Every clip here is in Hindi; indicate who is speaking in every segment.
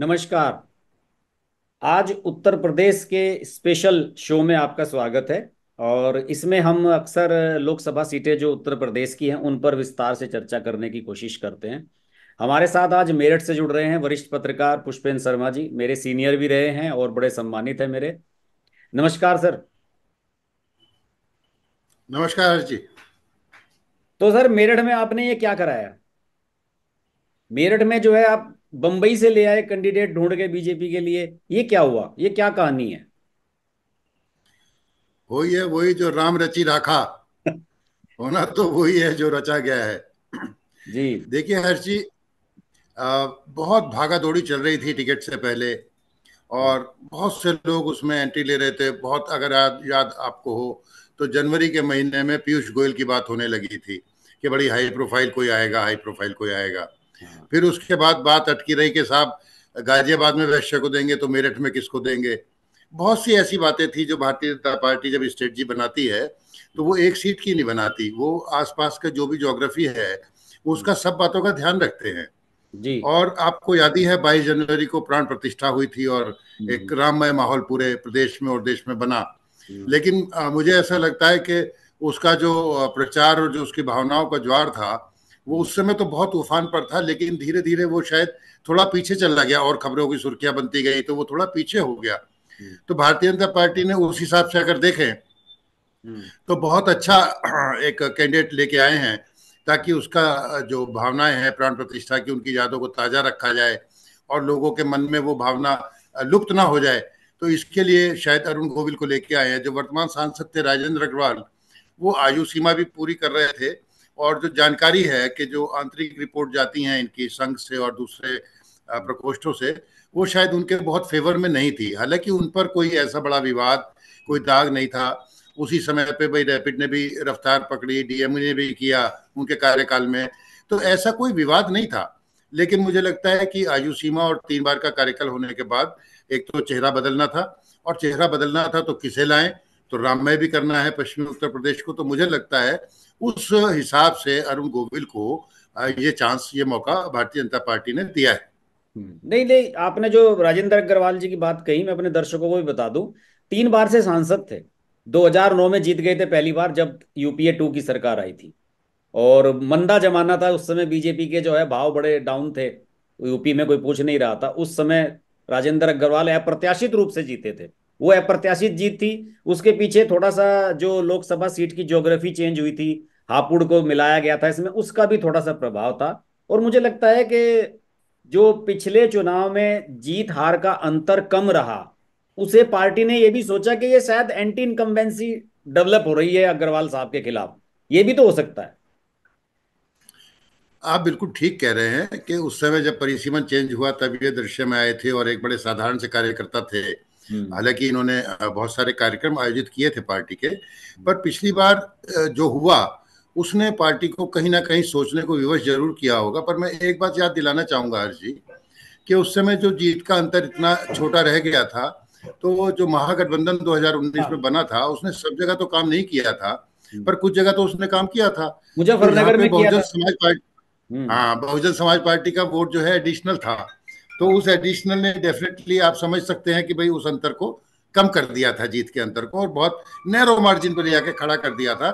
Speaker 1: नमस्कार आज उत्तर प्रदेश के स्पेशल शो में आपका स्वागत है और इसमें हम अक्सर लोकसभा सीटें जो उत्तर प्रदेश की हैं उन पर विस्तार से चर्चा करने की कोशिश करते हैं हमारे साथ आज मेरठ से जुड़ रहे हैं वरिष्ठ पत्रकार पुष्पेंद्र शर्मा जी मेरे सीनियर भी रहे हैं और बड़े सम्मानित हैं मेरे नमस्कार सर नमस्कार जी तो सर मेरठ में आपने ये क्या कराया मेरठ में जो है आप बंबई से ले आए कैंडिडेट ढूंढ के बीजेपी के लिए ये क्या हुआ ये क्या कहानी है वही है वही जो राम रची राखा होना तो वही
Speaker 2: है जो रचा गया है जी देखिए हर्ष जी बहुत भागा दौड़ी चल रही थी टिकट से पहले और बहुत से लोग उसमें एंट्री ले रहे थे बहुत अगर याद याद आपको हो तो जनवरी के महीने में पीयूष गोयल की बात होने लगी थी कि बड़ी हाई प्रोफाइल कोई आएगा हाई प्रोफाइल कोई आएगा फिर उसके बाद बात अटकी रही कि साहब गाजियाबाद में वैश्य को देंगे तो मेरठ में किसको देंगे बहुत सी ऐसी बातें थी जो भारतीय जनता पार्टी जब स्ट्रेटजी बनाती है तो वो एक सीट की नहीं बनाती वो आसपास का जो भी जोग्राफी है वो उसका सब बातों का ध्यान रखते हैं जी और आपको याद ही है बाईस जनवरी को प्राण प्रतिष्ठा हुई थी और हम्म। एक राममय माहौल पूरे प्रदेश में और देश में बना हम्म। लेकिन मुझे ऐसा लगता है कि उसका जो प्रचार और जो उसकी भावनाओं का ज्वार था वो उस समय तो बहुत उफान पर था लेकिन धीरे धीरे वो शायद थोड़ा पीछे चला गया और खबरों की सुर्खियां बनती गई तो वो थोड़ा पीछे हो गया हम्म। तो भारतीय जनता पार्टी ने उस हिसाब से अगर देखें हम्म। तो बहुत अच्छा एक कैंडिडेट लेके आए हैं ताकि उसका जो भावनाएं हैं प्राण प्रतिष्ठा की उनकी यादों को ताज़ा रखा जाए और लोगों के मन में वो भावना लुप्त ना हो जाए तो इसके लिए शायद अरुण गोविल को लेके आए हैं जो वर्तमान सांसद थे राजेंद्र अग्रवाल वो आयु सीमा भी पूरी कर रहे थे और जो जानकारी है कि जो आंतरिक रिपोर्ट जाती हैं इनकी संघ से और दूसरे प्रकोष्ठों से वो शायद उनके बहुत फेवर में नहीं थी हालांकि उन पर कोई ऐसा बड़ा विवाद कोई दाग नहीं था उसी समय पे भाई रैपिड ने भी रफ्तार पकड़ी डीएम ने भी किया उनके कार्यकाल में तो ऐसा कोई विवाद नहीं था लेकिन मुझे लगता है कि आयु सीमा और तीन बार का कार्यकाल होने के बाद एक तो चेहरा बदलना था और चेहरा बदलना था तो किसे लाएं तो राममय भी करना है पश्चिमी उत्तर प्रदेश को तो मुझे लगता है उस हिसाब से अरुण गोविल को ये चांस ये मौका भारतीय जनता पार्टी ने दिया है
Speaker 1: हम्म, नहीं नहीं आपने जो राजेंद्र अग्रवाल जी की बात कही मैं अपने दर्शकों को भी बता दूं तीन बार से सांसद थे 2009 में जीत गए थे पहली बार जब यूपीए टू की सरकार आई थी और मंदा जमाना था उस समय बीजेपी के जो है भाव बड़े डाउन थे यूपी में कोई पूछ नहीं रहा था उस समय राजेंद्र अग्रवाल अप्रत्याशित रूप से जीते थे वो अप्रत्याशित जीत थी उसके पीछे थोड़ा सा जो लोकसभा सीट की ज्योग्राफी चेंज हुई थी हापुड़ को मिलाया गया था इसमें उसका भी थोड़ा सा प्रभाव था और मुझे लगता है कि जो पिछले चुनाव में जीत हार का अंतर कम रहा उसे पार्टी ने यह भी सोचा कि ये शायद एंटी इनकम्बेंसी डेवलप हो रही है अग्रवाल साहब के खिलाफ ये भी तो हो सकता है
Speaker 2: आप बिल्कुल ठीक कह रहे हैं कि उस समय जब परिसीमन चेंज हुआ तब ये दृश्य में आए थे और एक बड़े साधारण से कार्यकर्ता थे हम्म। हालांकि इन्होंने बहुत सारे कार्यक्रम आयोजित किए थे पार्टी के पर पिछली बार जो हुआ उसने पार्टी को कहीं ना कहीं सोचने को विवश जरूर किया होगा पर मैं एक बात याद दिलाना चाहूंगा हर्ष जी कि उस समय जो जीत का अंतर इतना छोटा रह गया था तो जो महागठबंधन 2019 हाँ। में बना था उसने सब जगह तो काम नहीं किया था हम्म। पर कुछ जगह तो उसने काम किया था मुजफ्फरनगर में बहुजन समाज पार्टी हम्म। हाँ बहुजन समाज पार्टी का वोट जो है एडिशनल था तो उस एडिशनल ने डेफिनेटली आप समझ सकते हैं कि भाई उस अंतर को कम कर दिया था जीत के अंतर को और बहुत नैरो मार्जिन पर ले जाके खड़ा कर दिया था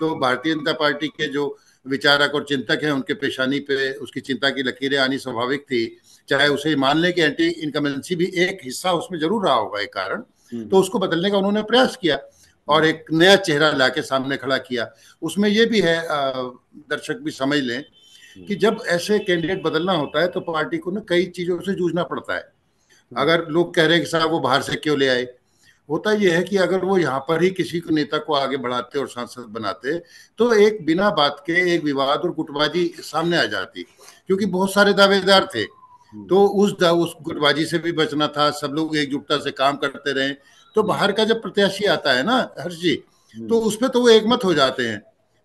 Speaker 2: तो भारतीय जनता पार्टी के जो विचारक और चिंतक हैं उनके पेशानी पे उसकी चिंता की लकीरें आनी स्वाभाविक थी चाहे उसे मान लें कि एंटी इनकमेंसी भी एक हिस्सा उसमें जरूर रहा होगा एक कारण हम्म। तो उसको बदलने का उन्होंने प्रयास किया और एक नया चेहरा ला के सामने खड़ा किया उसमें ये भी है दर्शक भी समझ लें हम्म। कि जब ऐसे कैंडिडेट बदलना होता है तो पार्टी को ना कई चीज़ों से जूझना पड़ता है हम्म। अगर लोग कह रहे हैं कि साहब वो बाहर से क्यों ले आए होता यह है कि अगर वो यहाँ पर ही किसी को नेता को आगे बढ़ाते और सांसद बनाते तो एक बिना बात के एक विवाद और गुटबाजी सामने आ जाती क्योंकि बहुत सारे दावेदार थे हम्म। तो उस उस गुटबाजी से भी बचना था सब लोग एकजुटता से काम करते रहे तो हम्म। बाहर का जब प्रत्याशी आता है ना हर्ष जी हम्म। तो उसमें तो वो एकमत हो जाते हैं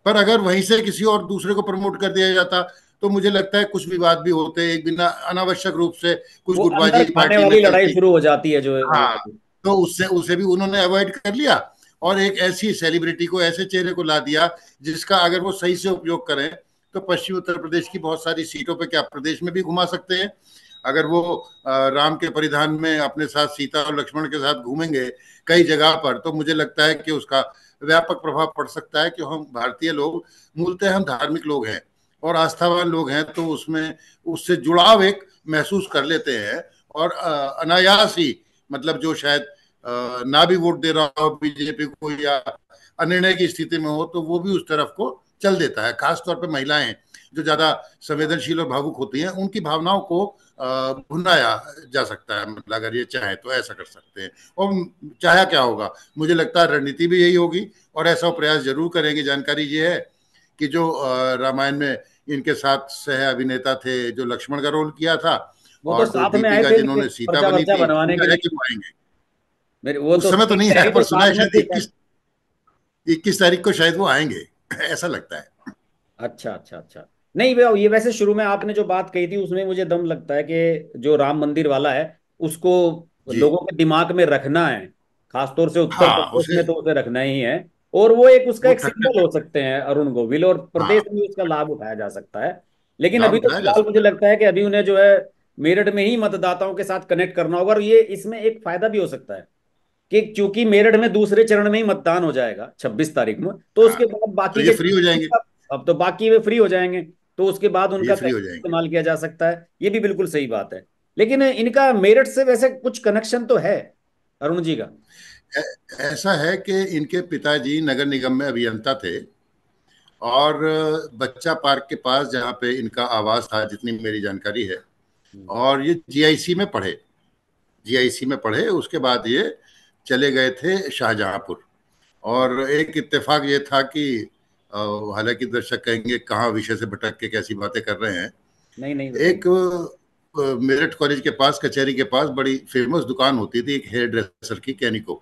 Speaker 2: पर अगर वहीं से किसी और दूसरे को प्रमोट कर दिया जाता तो मुझे लगता है कुछ विवाद भी होते हैं एक बिना अनावश्यक रूप से कुछ गुटबाजी पार्टी लड़ाई शुरू हो जाती है जो हाँ तो उससे उसे भी उन्होंने अवॉइड कर लिया और एक ऐसी सेलिब्रिटी को ऐसे चेहरे को ला दिया जिसका अगर वो सही से उपयोग करें तो पश्चिम उत्तर प्रदेश की बहुत सारी सीटों पर क्या प्रदेश में भी घुमा सकते हैं अगर वो राम के परिधान में अपने साथ सीता और लक्ष्मण के साथ घूमेंगे कई जगह पर तो मुझे लगता है कि उसका व्यापक प्रभाव पड़ सकता है कि हम भारतीय लोग मूलतः हम धार्मिक लोग हैं और आस्थावान लोग हैं तो उसमें उससे जुड़ाव एक महसूस कर लेते हैं और अनायास ही मतलब जो शायद ना भी वोट दे रहा हो बीजेपी को या अनिर्णय की स्थिति में हो तो वो भी उस तरफ को चल देता है खासतौर पर महिलाएं जो ज्यादा संवेदनशील और भावुक होती हैं उनकी भावनाओं को भुनाया जा सकता है मतलब अगर ये चाहे तो ऐसा कर सकते हैं और चाहे क्या होगा मुझे लगता है रणनीति भी यही होगी और ऐसा प्रयास जरूर करेंगे जानकारी ये है कि जो रामायण में इनके साथ सह अभिनेता थे जो लक्ष्मण का रोल किया था वो तो साथ में आए थे जिन्होंने सीता बनी थी बनवाने के लिए पाएंगे मेरे वो तो समय तो नहीं है पर सुना शायद
Speaker 1: इक्कीस तारीख को शायद वो आएंगे ऐसा लगता है अच्छा अच्छा अच्छा नहीं भैया ये वैसे शुरू में आपने जो बात कही थी उसमें मुझे दम लगता है कि जो राम मंदिर वाला है उसको लोगों के दिमाग में रखना है खासतौर से उत्तर हाँ, प्रदेश में तो उसे रखना ही है और वो एक उसका वो एक सिंबल हो सकते हैं अरुण गोविल और हाँ। प्रदेश हाँ, में उसका लाभ उठाया जा सकता है लेकिन अभी तो फिलहाल मुझे लगता है कि अभी उन्हें जो है मेरठ में ही मतदाताओं के साथ कनेक्ट करना होगा और ये इसमें एक फायदा भी हो सकता है कि क्योंकि मेरठ में दूसरे चरण में ही मतदान हो जाएगा 26 तारीख में तो हाँ, उसके बाद तो बाकी तो फ्री हो जाएंगे अब तो बाकी वे फ्री हो जाएंगे तो उसके बाद तो उनका इस्तेमाल किया जा सकता है ये भी बिल्कुल सही बात है लेकिन इनका मेरठ से वैसे कुछ कनेक्शन तो है अरुण जी का
Speaker 2: ऐसा है कि इनके पिताजी नगर निगम में अभियंता थे और बच्चा पार्क के पास जहाँ पे इनका आवास था जितनी मेरी जानकारी है और ये जीआईसी में पढ़े जीआईसी में पढ़े उसके बाद ये चले गए थे शाहजहांपुर और एक इत्तेफाक ये था कि हालांकि दर्शक कहेंगे कहाँ विषय से भटक के कैसी बातें कर रहे हैं नहीं नहीं एक मेरठ कॉलेज के पास कचहरी के पास बड़ी फेमस दुकान होती थी एक हेयर ड्रेसर की कैनिको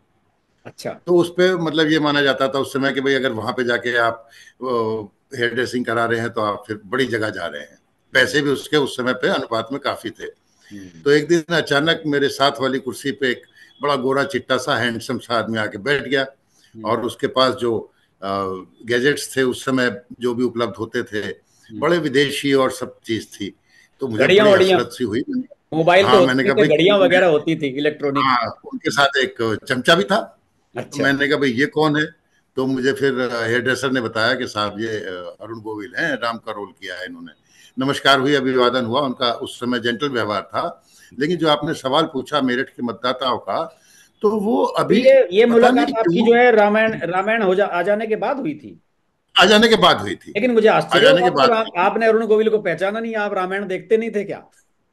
Speaker 2: अच्छा तो उस पर मतलब ये माना जाता था उस समय कि भाई अगर वहां पे जाके आप हेयर ड्रेसिंग करा रहे हैं तो आप फिर बड़ी जगह जा रहे हैं पैसे भी उसके उस समय पे अनुपात में काफी थे हम्म। तो एक दिन अचानक मेरे साथ वाली कुर्सी पे एक बड़ा गोरा चिट्टा सा हैंडसम सा आदमी आके बैठ गया हम्म। और उसके पास जो गैजेट्स थे उस समय जो भी उपलब्ध होते थे हम्म। बड़े विदेशी और सब चीज थी तो मुझे हसरत सी हुई मोबाइल हाँ, तो मैंने कहा घड़ियां वगैरह
Speaker 1: होती थी इलेक्ट्रॉनिक हाँ,
Speaker 2: उनके साथ एक चमचा भी था अच्छा। तो मैंने कहा भाई ये कौन है तो मुझे फिर हेयर ड्रेसर ने बताया कि साहब ये अरुण गोविल हैं राम का रोल किया है इन्होंने नमस्कार हुई अभिवादन हुआ उनका उस समय जेंटल व्यवहार था लेकिन जो आपने सवाल पूछा मेरठ के मतदाताओं का तो वो अभी ये, ये मुलाकात
Speaker 1: आपकी जो है रामायण रामायण हो जा आ जाने के बाद हुई थी आ जाने के बाद हुई थी लेकिन मुझे आश्चर्य आ के बाद आप, आपने अरुण गोविल को पहचाना नहीं आप रामायण देखते नहीं थे क्या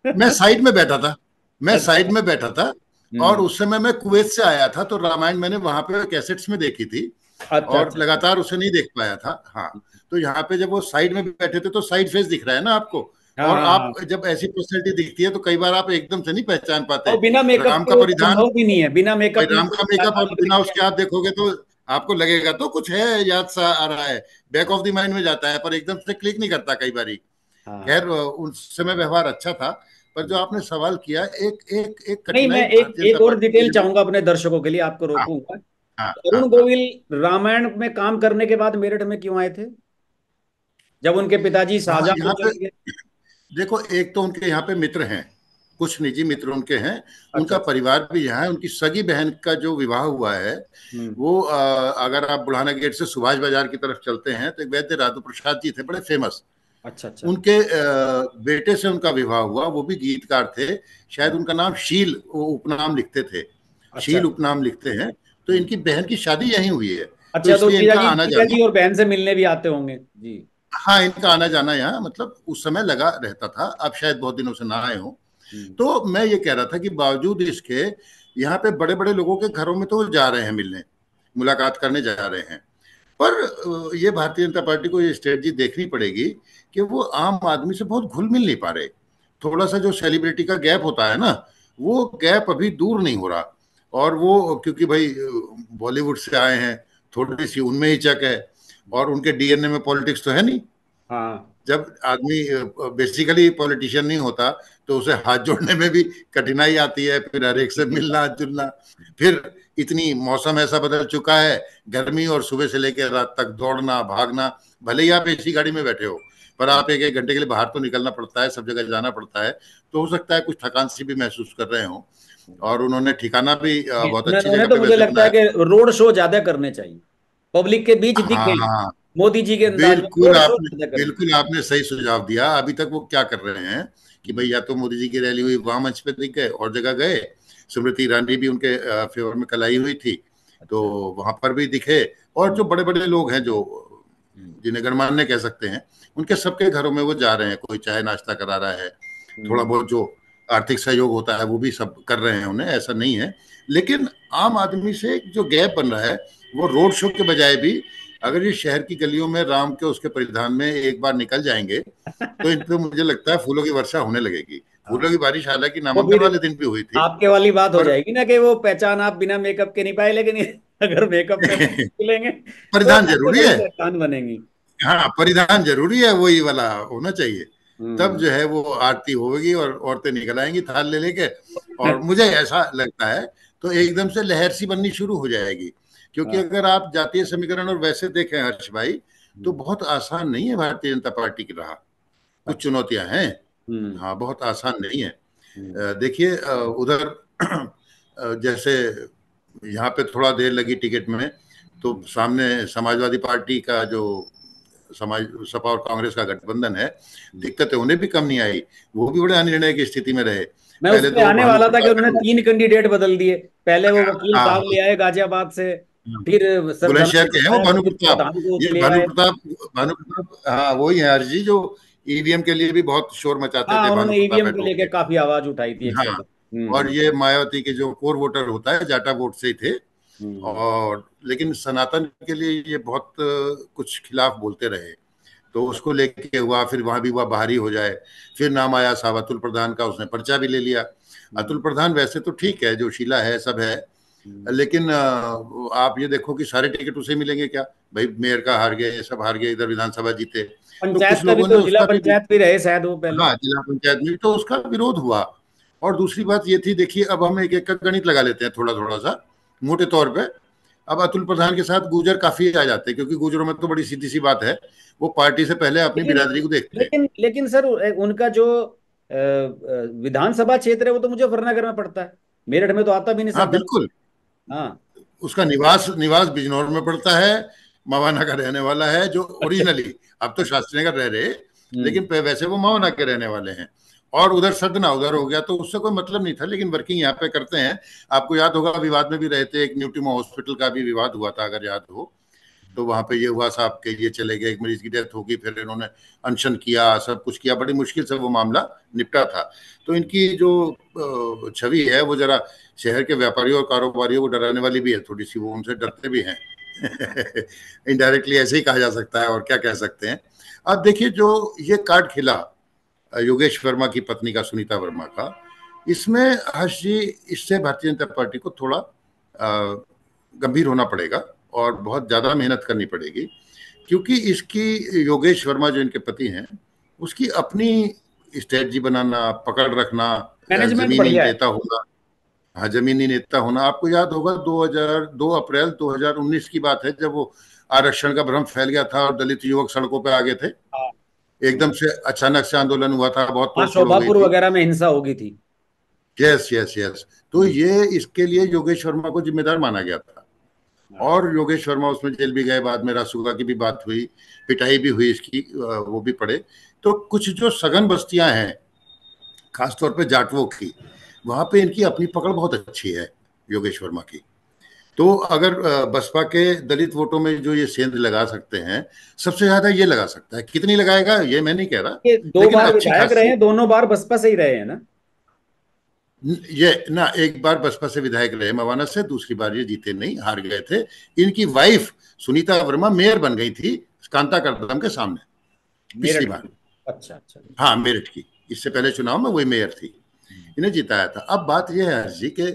Speaker 1: मैं साइड में
Speaker 2: बैठा था मैं अच्छा। साइड में बैठा था और हम्म। उस समय मैं कुवैत से आया था तो रामायण मैंने वहां पे कैसेट्स में देखी थी और अच्छा, अच्छा, लगातार अच्छा। उसे नहीं देख पाया था हाँ तो यहाँ पे जब वो साइड में बैठे थे तो साइड फेस दिख रहा है ना आपको हाँ, और आप जब ऐसी पर्सनैलिटी दिखती है तो कई बार आप एकदम से नहीं पहचान पाते बिना मेकअप राम का परिधान भी नहीं है
Speaker 1: बिना मेकअप राम
Speaker 2: का मेकअप और बिना उसके आप देखोगे तो आपको लगेगा तो कुछ है याद सा आ रहा है बैक ऑफ द माइंड में जाता है पर एकदम से क्लिक नहीं करता कई बार हाँ। खैर उस समय व्यवहार अच्छा था पर जो आपने सवाल
Speaker 1: किया एक एक एक नहीं मैं एक एक और डिटेल चाहूंगा अपने दर्शकों के लिए आपको हाँ। रोकूंगा तरुण हाँ, हाँ। गोविल रामायण में काम करने के बाद मेरठ में क्यों आए थे जब उनके पिताजी हाँ, साझा देखो एक तो उनके यहाँ पे मित्र हैं
Speaker 2: कुछ निजी मित्र उनके हैं अच्छा। उनका परिवार भी यहाँ है उनकी सगी बहन का जो विवाह हुआ है हम्म। वो आ, अगर आप बुढ़ाना गेट से सुभाष बाजार की तरफ चलते हैं तो एक वैद्य राधु प्रसाद जी थे बड़े फेमस अच्छा अच्छा उनके आ, बेटे से उनका विवाह हुआ वो भी गीतकार थे शायद उनका नाम शील उपनाम लिखते थे अच्छा। शील उपनाम लिखते हैं तो इनकी बहन की शादी यही हुई है अच्छा तो, तो इनका आना जाना
Speaker 1: और बहन से मिलने भी आते होंगे
Speaker 2: जी हाँ इनका आना जाना यहाँ मतलब उस समय लगा रहता था अब शायद बहुत दिनों से ना आए हो तो मैं ये कह रहा था कि बावजूद इसके यहाँ पे बड़े बड़े लोगों के घरों में तो जा रहे हैं मिलने मुलाकात करने जा रहे हैं पर ये भारतीय जनता पार्टी को ये स्ट्रेटजी देखनी पड़ेगी कि वो आम आदमी से बहुत घुल मिल नहीं पा रहे थोड़ा सा जो सेलिब्रिटी का गैप होता है ना वो गैप अभी दूर नहीं हो रहा और वो क्योंकि भाई बॉलीवुड से आए हैं थोड़ी सी उनमें ही चक है और उनके डीएनए में पॉलिटिक्स तो है नहीं हाँ। जब आदमी बेसिकली पॉलिटिशियन नहीं होता तो उसे हाथ जोड़ने में भी कठिनाई आती है फिर हर एक से मिलना जुलना फिर इतनी मौसम ऐसा बदल चुका है गर्मी और सुबह से लेकर रात तक दौड़ना भागना भले ही आप ऐसी गाड़ी में बैठे हो पर आप एक एक घंटे के लिए बाहर तो निकलना पड़ता है सब जगह जाना पड़ता है तो हो सकता है कुछ थकान सी भी महसूस कर रहे हो और उन्होंने ठिकाना भी बहुत अच्छी जगह तो मुझे लगता
Speaker 1: है कि रोड शो ज्यादा करने चाहिए पब्लिक के बीच दिख हाँ, हाँ। मोदी जी के बिल्कुल आपने
Speaker 2: बिल्कुल आपने सही सुझाव दिया अभी तक वो क्या कर रहे हैं कि भाई या तो मोदी जी की रैली हुई वहां मंच पे दिख गए और जगह गए स्मृति ईरानी भी उनके फेवर में कलाई हुई थी तो अच्छा। वहां पर भी दिखे और जो बड़े बड़े लोग हैं जो हम्म। जिन्हें गणमान्य कह सकते हैं उनके सबके घरों में वो जा रहे हैं कोई चाय नाश्ता करा रहा है हम्म। थोड़ा बहुत जो आर्थिक सहयोग होता है वो भी सब कर रहे हैं उन्हें ऐसा नहीं है लेकिन आम आदमी से जो गैप बन रहा है वो रोड शो के बजाय भी अगर ये शहर की गलियों में राम के उसके परिधान में एक बार निकल जाएंगे तो इन पे मुझे लगता है फूलों की वर्षा होने लगेगी फूलों की बारिश हालांकि नामांकन
Speaker 1: वाले तो दिन भी हुई थी आपके वाली बात हो जाएगी ना कि वो पहचान आप बिना मेकअप के नहीं पाए लेकिन अगर मेकअप लेंगे परिधान तो जरूरी है बनेंगी हाँ परिधान जरूरी
Speaker 2: है वही वाला होना चाहिए तब हम्म। जो है वो आरती होगी और औरतें निकल आएंगी थाल ले लेके और मुझे ऐसा लगता है तो एकदम से लहर सी बननी शुरू हो जाएगी क्योंकि हाँ। अगर आप जातीय समीकरण और वैसे देखें हर्ष भाई तो हम्म। बहुत आसान नहीं है भारतीय जनता पार्टी की राह कुछ चुनौतियां हैं हम्म। हाँ बहुत आसान नहीं है देखिए उधर जैसे यहाँ पे थोड़ा देर लगी टिकट में तो सामने समाजवादी पार्टी का जो समाज सपा और कांग्रेस का गठबंधन है दिक्कतें उन्हें भी कम नहीं आई वो भी बड़े अनिर्णय की स्थिति में रहे मैं पहले तो आने वाला था कि उन्होंने
Speaker 1: तीन कैंडिडेट बदल दिए पहले वो हाँ, वकील हाँ। साहब ले आए गाजियाबाद से हाँ। फिर बुलंदशहर के हैं वो भानु प्रताप भानु प्रताप भानु प्रताप हाँ
Speaker 2: वही है अर्जी जो ईवीएम e के लिए भी बहुत शोर मचाते थे उन्होंने ईवीएम e को लेकर काफी आवाज उठाई थी हम्म। और ये मायावती के जो कोर वोटर होता है जाटा वोट से ही थे हम्म। और लेकिन सनातन के लिए ये बहुत कुछ खिलाफ बोलते रहे तो उसको लेके हुआ फिर वहां भी हुआ बाहरी हो जाए फिर नाम आया साहब अतुल प्रधान का उसने पर्चा भी ले लिया हम्म। अतुल प्रधान वैसे तो ठीक है जो शीला है सब है हम्म। लेकिन आप ये देखो कि सारे टिकट उसे मिलेंगे क्या भाई मेयर का हार गया ये सब हार गया इधर विधानसभा जीते तो कुछ लोगों तो जिला
Speaker 1: पंचायत हाँ,
Speaker 2: जिला पंचायत में तो उसका विरोध हुआ और दूसरी बात ये थी देखिए अब हम एक एक का गणित लगा लेते हैं थोड़ा थोड़ा सा मोटे तौर पे अब अतुल प्रधान के साथ गुजर काफी आ जाते हैं क्योंकि गुजरों में तो बड़ी सीधी सी बात है वो पार्टी से पहले अपनी बिरादरी को देखते
Speaker 1: लेकिन लेकिन सर उनका जो विधानसभा क्षेत्र है वो तो मुझे मुजफ्फरनगर में पड़ता है मेरठ में तो आता भी नहीं हाँ, बिल्कुल हाँ। उसका निवास
Speaker 2: निवास बिजनौर में पड़ता है मवाना का रहने वाला है जो अच्छा। ओरिजिनली अब तो शास्त्री नगर रह रहे हम्म। लेकिन वैसे वो मवाना के रहने वाले हैं और उधर सदना उधर हो गया तो उससे कोई मतलब नहीं था लेकिन वर्किंग यहाँ पे करते हैं आपको याद होगा विवाद में भी रहे थे एक न्यूट्रीमा हॉस्पिटल का भी विवाद हुआ था अगर याद हो तो वहाँ पे ये हुआ साहब के ये चले गए एक मरीज की डेथ होगी फिर इन्होंने अनशन किया सब कुछ किया बड़ी मुश्किल से वो मामला निपटा था तो इनकी जो छवि है वो जरा शहर के व्यापारियों और कारोबारियों को डराने वाली भी है थोड़ी सी वो उनसे डरते भी हैं इनडायरेक्टली ऐसे ही कहा जा सकता है और क्या कह सकते हैं अब देखिए जो ये कार्ड खिला योगेश वर्मा की पत्नी का सुनीता वर्मा का इसमें हर्ष जी इससे भारतीय जनता पार्टी को थोड़ा गंभीर होना पड़ेगा और बहुत ज़्यादा मेहनत करनी पड़ेगी क्योंकि इसकी योगेश वर्मा जो इनके पति हैं उसकी अपनी स्ट्रेटजी बनाना पकड़ रखना जमीनी नेता होना हाँ जमीनी नेता होना आपको याद होगा हजार दो अप्रैल 2019 की बात है जब वो आरक्षण का भ्रम फैल गया था और दलित युवक सड़कों पर आ गए थे हाँ। एकदम से अचानक से आंदोलन हुआ था बहुत हाँ, वगैरह
Speaker 1: में हिंसा होगी थी
Speaker 2: यस यस यस तो ये इसके लिए योगेश शर्मा को जिम्मेदार माना गया था हाँ। और योगेश शर्मा उसमें जेल भी गए बाद में रासुका की भी बात हुई पिटाई भी हुई इसकी वो भी पड़े तो कुछ जो सघन बस्तियां हैं खासतौर पर जाटवों की वहां पे इनकी अपनी पकड़ बहुत अच्छी है योगेश वर्मा की तो अगर बसपा के दलित वोटों में जो ये सेंध लगा सकते हैं सबसे ज्यादा ये लगा सकता है कितनी लगाएगा ये मैं नहीं कह रहा दो लेकिन बार विधायक रहे हैं
Speaker 1: दोनों बार बसपा से ही रहे हैं ना
Speaker 2: ये ना एक बार बसपा से विधायक रहे मवाना से दूसरी बार ये जीते नहीं हार गए थे इनकी वाइफ सुनीता वर्मा मेयर बन गई थी कांता करदम के सामने पिछली बार अच्छा अच्छा हाँ मेरठ की इससे पहले चुनाव में वही मेयर थी हम्म। इन्हें जिताया था अब बात यह है जी के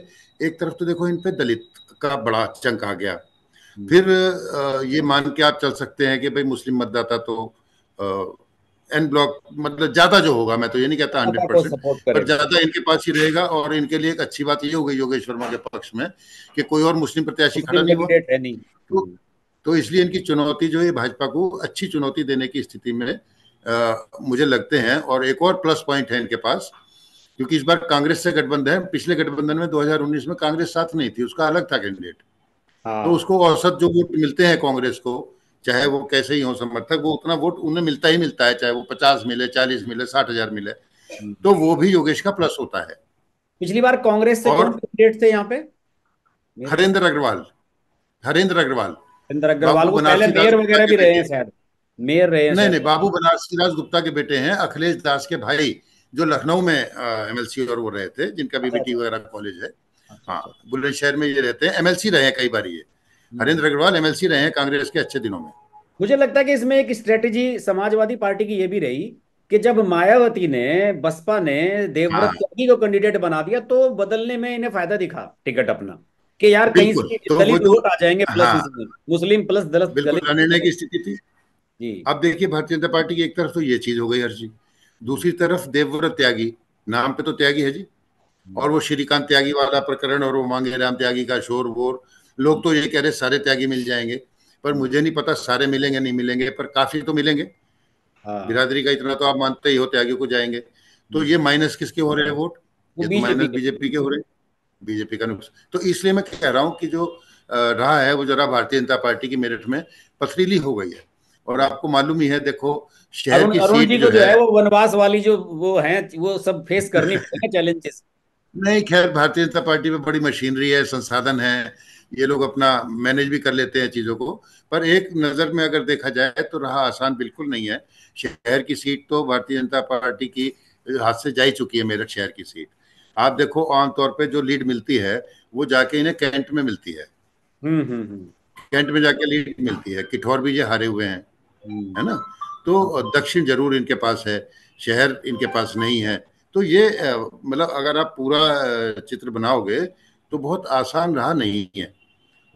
Speaker 2: एक तरफ तो देखो इन पे दलित का बड़ा चंक आ गया हम्म। फिर ये मान के आप चल सकते हैं कि भाई मुस्लिम मतदाता तो एन ब्लॉक मतलब ज्यादा जो होगा मैं तो ये नहीं कहता हंड्रेड परसेंट तो पर ज्यादा इनके पास ही रहेगा और इनके लिए एक अच्छी बात ये हो गई योगेश वर्मा के पक्ष में कि कोई और मुस्लिम प्रत्याशी खड़ा नहीं हुआ तो, तो इसलिए इनकी चुनौती जो है भाजपा को अच्छी चुनौती देने की स्थिति में आ, मुझे लगते हैं और एक और प्लस पॉइंट है इनके पास क्योंकि इस बार कांग्रेस से गठबंधन है पिछले गठबंधन में 2019 में कांग्रेस साथ नहीं थी उसका अलग था कैंडिडेट हाँ। तो उसको औसत जो वोट मिलते हैं कांग्रेस को चाहे वो कैसे ही हो समर्थक वो उतना वोट उन्हें मिलता ही मिलता है चाहे वो पचास मिले चालीस मिले साठ हजार मिले तो वो भी योगेश का प्लस होता है
Speaker 1: पिछली बार कांग्रेस से और कैंडिडेट थे यहाँ पे हरेंद्र अग्रवाल हरेंद्र अग्रवाल अग्रवाल वो पहले मेयर वगैरह भी रहे हैं शायद मेयर रहे हैं नहीं नहीं बाबू
Speaker 2: बनारसी राज गुप्ता के बेटे हैं अखिलेश दास के भाई जो लखनऊ में एम और वो रहे थे जिनका भी बीटी अच्छा। वगैरह कॉलेज है अच्छा, हाँ अच्छा। बुलंदशहर में ये रहते हैं एमएलसी रहे हैं कई बार ये हम्म।
Speaker 1: हरेंद्र अग्रवाल एमएलसी रहे हैं कांग्रेस के अच्छे दिनों में मुझे लगता है कि इसमें एक स्ट्रेटेजी समाजवादी पार्टी की ये भी रही कि जब मायावती ने बसपा ने देवव्रत हाँ। को कैंडिडेट बना दिया तो बदलने में इन्हें फायदा दिखा टिकट अपना कि यार कहीं से तो दलित तो- वोट आ जाएंगे प्लस हाँ, मुस्लिम प्लस दलित दलित की स्थिति थी जी अब देखिए भारतीय जनता पार्टी की
Speaker 2: एक तरफ तो ये चीज हो गई हर चीज दूसरी तरफ देवव्रत त्यागी नाम पे तो त्यागी है जी और वो श्रीकांत त्यागी वाला प्रकरण और वो मांगे राम त्यागी का शोर वोर लोग तो ये कह रहे सारे त्यागी मिल जाएंगे पर मुझे नहीं पता सारे मिलेंगे नहीं मिलेंगे पर काफी तो मिलेंगे हाँ। बिरादरी का इतना तो आप मानते ही हो त्यागी को जाएंगे तो ये माइनस किसके हो रहे हैं वोट
Speaker 1: तो माइनस
Speaker 2: बीजेपी के हो रहे हैं बीजेपी का नुकसान तो इसलिए मैं कह रहा हूँ कि जो रहा है वो जरा भारतीय जनता पार्टी की मेरिट में पथरीली हो गई है और आपको मालूम ही है देखो शहर की सीट जो, जो है वो वनवास वाली जो वो है वो सब फेस करनी पड़ेगा चैलेंजेस नहीं खैर भारतीय जनता पार्टी में बड़ी मशीनरी है संसाधन है ये लोग अपना मैनेज भी कर लेते हैं चीज़ों को पर एक नज़र में अगर देखा जाए तो रहा आसान बिल्कुल नहीं है शहर की सीट तो भारतीय जनता पार्टी की हाथ से जा ही चुकी है मेरठ शहर की सीट आप देखो आमतौर पर जो लीड मिलती है वो जाके इन्हें कैंट में मिलती है हम्म, हम्म, हम्म। कैंट में जाके लीड मिलती है किठौर भी ये हारे हुए हैं है ना तो दक्षिण जरूर इनके पास है शहर इनके पास नहीं है तो ये मतलब अगर आप पूरा चित्र बनाओगे तो बहुत आसान रहा नहीं है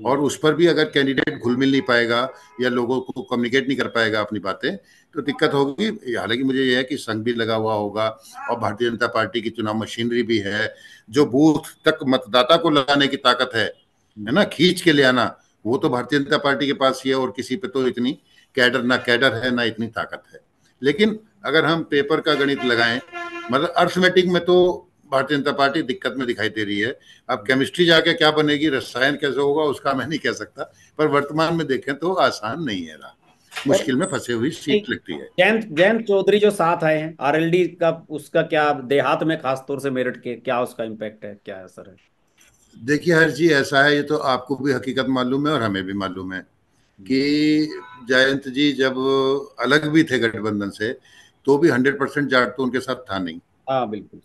Speaker 2: और उस पर भी अगर कैंडिडेट घुल मिल नहीं पाएगा या लोगों को कम्युनिकेट नहीं कर पाएगा अपनी बातें तो दिक्कत होगी हालांकि मुझे यह है कि संघ भी लगा हुआ होगा और भारतीय जनता पार्टी की चुनाव मशीनरी भी है जो बूथ तक मतदाता को लगाने की ताकत है है ना खींच के ले आना वो तो भारतीय जनता पार्टी के पास ही है और किसी पे तो इतनी कैडर ना कैडर है ना इतनी ताकत है लेकिन अगर हम पेपर का गणित लगाएं मतलब अर्थमेटिक में तो भारतीय जनता पार्टी दिक्कत में दिखाई दे रही है अब केमिस्ट्री जाके क्या बनेगी रसायन कैसे होगा उसका मैं नहीं कह सकता
Speaker 1: पर वर्तमान में देखें तो आसान नहीं है रहा मुश्किल में फंसे हुई सीट लगती है जयंत जयंत चौधरी जो साथ आए हैं आरएलडी का उसका क्या देहात में खासतौर से मेरठ के क्या उसका इम्पैक्ट है क्या असर है
Speaker 2: देखिए हर जी ऐसा है ये तो आपको भी हकीकत मालूम है और हमें भी मालूम है कि जयंत जी जब अलग भी थे गठबंधन से तो भी हंड्रेड परसेंट जाट तो उनके साथ था नहीं हाँ बिल्कुल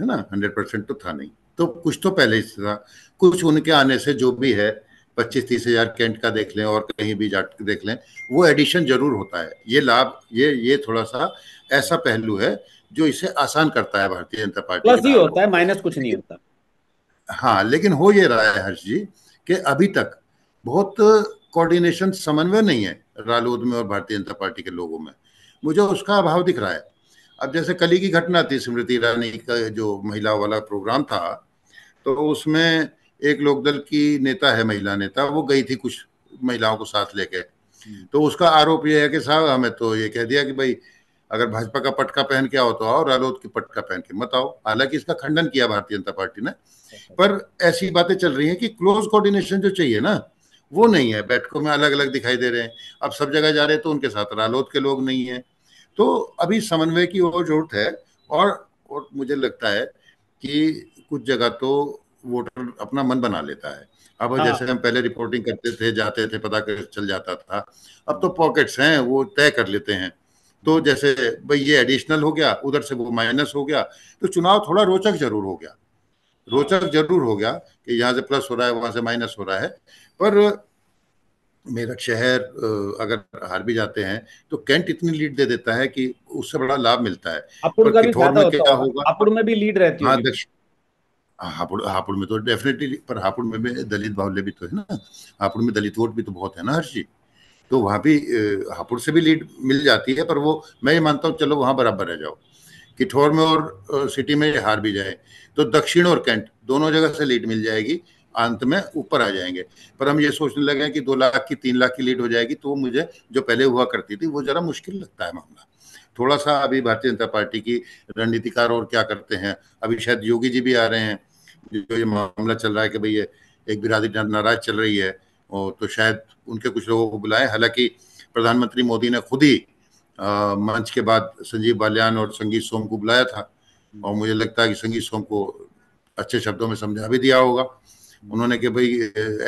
Speaker 2: है ना हंड्रेड परसेंट तो था नहीं तो कुछ तो पहले से था कुछ उनके आने से जो भी है पच्चीस तीस हजार कैंट का देख लें और कहीं भी जाट देख लें वो एडिशन जरूर होता है ये लाभ ये ये थोड़ा सा ऐसा पहलू है जो इसे आसान करता है भारतीय जनता पार्टी प्लस ही होता है माइनस कुछ नहीं होता हाँ लेकिन हो ये रहा है हर्ष जी कि अभी तक बहुत कोऑर्डिनेशन समन्वय नहीं है रालोद में और भारतीय जनता पार्टी के लोगों में मुझे उसका अभाव दिख रहा है अब जैसे कल की घटना थी स्मृति ईरानी का जो महिला वाला प्रोग्राम था तो उसमें एक लोकदल की नेता है महिला नेता वो गई थी कुछ महिलाओं को साथ लेके हम्म। तो उसका आरोप यह है कि साहब हमें तो ये कह दिया कि भाई अगर भाजपा का पटका पहन के आओ तो आओ रालोद की पटका पहन के मत आओ हालांकि इसका खंडन किया भारतीय जनता पार्टी ने अच्छा। पर ऐसी बातें चल रही हैं कि क्लोज कोऑर्डिनेशन जो चाहिए ना वो नहीं है बैठकों में अलग अलग दिखाई दे रहे हैं अब सब जगह जा रहे हैं तो उनके साथ रालोद के लोग नहीं है तो अभी समन्वय की और जरूरत है और, और मुझे लगता है कि कुछ जगह तो वोटर अपना मन बना लेता है अब हाँ। जैसे हम पहले रिपोर्टिंग करते थे जाते थे पता कर चल जाता था अब तो पॉकेट्स हैं वो तय कर लेते हैं तो जैसे भाई ये एडिशनल हो गया उधर से वो माइनस हो गया तो चुनाव थोड़ा रोचक जरूर हो गया रोचक जरूर हो गया कि यहाँ से प्लस हो रहा है वहां से माइनस हो रहा है पर मेरठ शहर अगर हार भी जाते हैं तो कैंट इतनी लीड दे देता है कि उससे बड़ा लाभ मिलता है हापुड़ में क्या होगा
Speaker 1: में भी लीड रहती हाँ
Speaker 2: दक्षिण हाँ, हापुड़ हापुड़ में तो डेफिनेटली पर हापुड़ में दलित बाहुल्य भी तो है ना हापुड़ में दलित वोट भी तो बहुत है ना हर्षी तो वहां भी हापुड़ से भी लीड मिल जाती है पर वो मैं ये मानता हूँ चलो वहां बराबर रह जाओ किठौर में और सिटी में हार भी जाए तो दक्षिण और कैंट दोनों जगह से लीड मिल जाएगी अंत में ऊपर आ जाएंगे पर हम ये सोचने लगे कि दो लाख की तीन लाख की लीड हो जाएगी तो मुझे जो पहले हुआ करती थी वो जरा मुश्किल लगता है मामला थोड़ा सा अभी भारतीय जनता पार्टी की रणनीतिकार और क्या करते हैं अभी शायद योगी जी भी आ रहे हैं जो ये मामला चल रहा है कि भाई ये एक बिरादरी नाराज चल रही है और तो शायद उनके कुछ लोगों को बुलाएं हालांकि प्रधानमंत्री मोदी ने खुद ही मंच के बाद संजीव बाल्यान और संगीत सोम को बुलाया था और मुझे लगता है कि संगीत सोम को अच्छे शब्दों में समझा भी दिया होगा उन्होंने कि भाई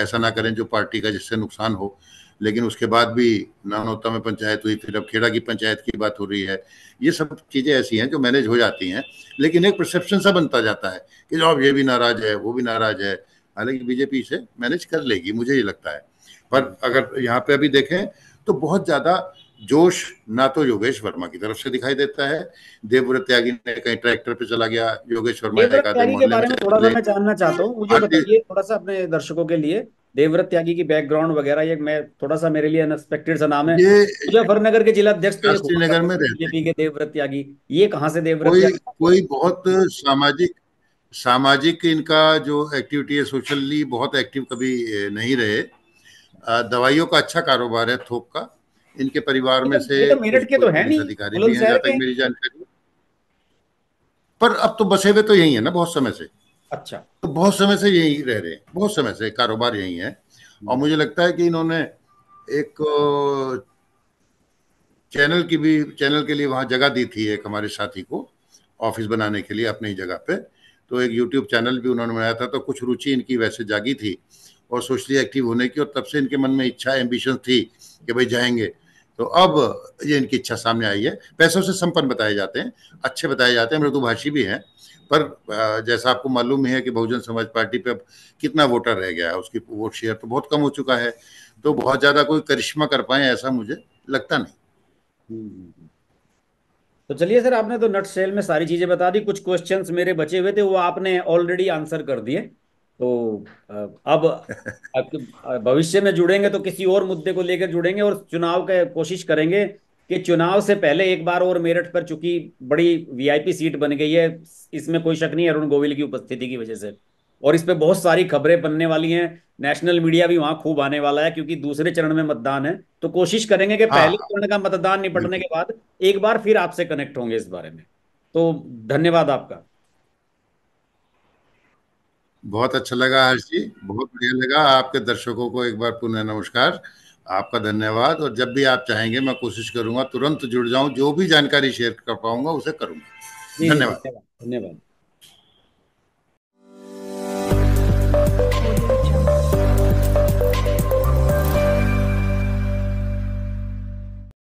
Speaker 2: ऐसा ना करें जो पार्टी का जिससे नुकसान हो लेकिन उसके बाद भी नानोता में पंचायत हुई फिर अब खेड़ा की पंचायत की बात हो रही है ये सब चीज़ें ऐसी हैं जो मैनेज हो जाती हैं लेकिन एक परसेप्शन सा बनता जाता है कि जो अब ये भी नाराज़ है वो भी नाराज़ है हालांकि बीजेपी से मैनेज कर लेगी मुझे ये लगता है पर अगर यहाँ पे अभी देखें तो बहुत ज़्यादा जोश ना तो योगेश वर्मा की तरफ से दिखाई देता है देवव्रत त्यागी ने कहीं ट्रैक्टर पे चला गया योगेश वर्मा के बारे में थोड़ा सा मैं
Speaker 1: जानना चाहता हूँ मुझे हाँ, बताइए थोड़ा सा अपने दर्शकों के लिए देवव्रत त्यागी की बैकग्राउंड वगैरह ये मैं थोड़ा सा मेरे लिए अनएक्सपेक्टेड सा नाम है मुजफ्फरनगर के जिला अध्यक्ष श्रीनगर में बीजेपी के देवव्रत त्यागी ये कहाँ से देवव्रत कोई, कोई बहुत सामाजिक
Speaker 2: सामाजिक इनका जो एक्टिविटी है सोशली बहुत एक्टिव कभी नहीं रहे दवाइयों का अच्छा कारोबार है थोक का इनके परिवार में तो- से तो मेरठ के तो है नहीं अधिकारी मेरी जानकारी पर अब तो बसे हुए तो यही है ना बहुत समय से अच्छा तो बहुत समय से यही रह रहे हैं बहुत समय से कारोबार यही है और मुझे लगता है कि इन्होंने एक चैनल की भी चैनल के लिए वहां जगह दी थी एक हमारे साथी को ऑफिस बनाने के लिए अपनी जगह पे तो एक यूट्यूब चैनल भी उन्होंने बनाया था तो कुछ रुचि इनकी वैसे जागी थी और सोशली एक्टिव होने की और तब से इनके मन में इच्छा एम्बिशन थी कि भाई जाएंगे तो अब ये इनकी इच्छा सामने आई है पैसों से संपन्न बताए जाते हैं अच्छे बताए जाते हैं मृदुभाषी भी हैं पर जैसा आपको मालूम है कि बहुजन समाज पार्टी पे अब कितना वोटर रह गया है उसकी वोट शेयर तो बहुत कम हो चुका
Speaker 1: है तो बहुत ज़्यादा कोई करिश्मा कर पाए ऐसा मुझे लगता नहीं हम्म, हम्म, हम्म। तो चलिए सर आपने तो नट सेल में सारी चीज़ें बता दी कुछ क्वेश्चंस मेरे बचे हुए थे वो आपने ऑलरेडी आंसर कर दिए तो अब भविष्य में जुड़ेंगे तो किसी और मुद्दे को लेकर जुड़ेंगे और चुनाव के कोशिश करेंगे कि चुनाव से पहले एक बार और मेरठ पर चूंकि बड़ी वीआईपी सीट बन गई है इसमें कोई शक नहीं है अरुण गोविल की उपस्थिति की वजह से और इस पर बहुत सारी खबरें बनने वाली हैं नेशनल मीडिया भी वहां खूब आने वाला है क्योंकि दूसरे चरण में मतदान है तो कोशिश करेंगे कि हाँ। पहले चरण का मतदान निपटने के बाद एक बार फिर आपसे कनेक्ट होंगे इस बारे में तो धन्यवाद आपका
Speaker 2: बहुत अच्छा लगा हर्ष जी बहुत बढ़िया लगा आपके दर्शकों को एक बार पुनः नमस्कार आपका धन्यवाद और जब भी आप चाहेंगे मैं कोशिश करूंगा तुरंत जुड़ जाऊं जो भी जानकारी शेयर कर पाऊंगा उसे करूंगा धन्यवाद
Speaker 1: धन्यवाद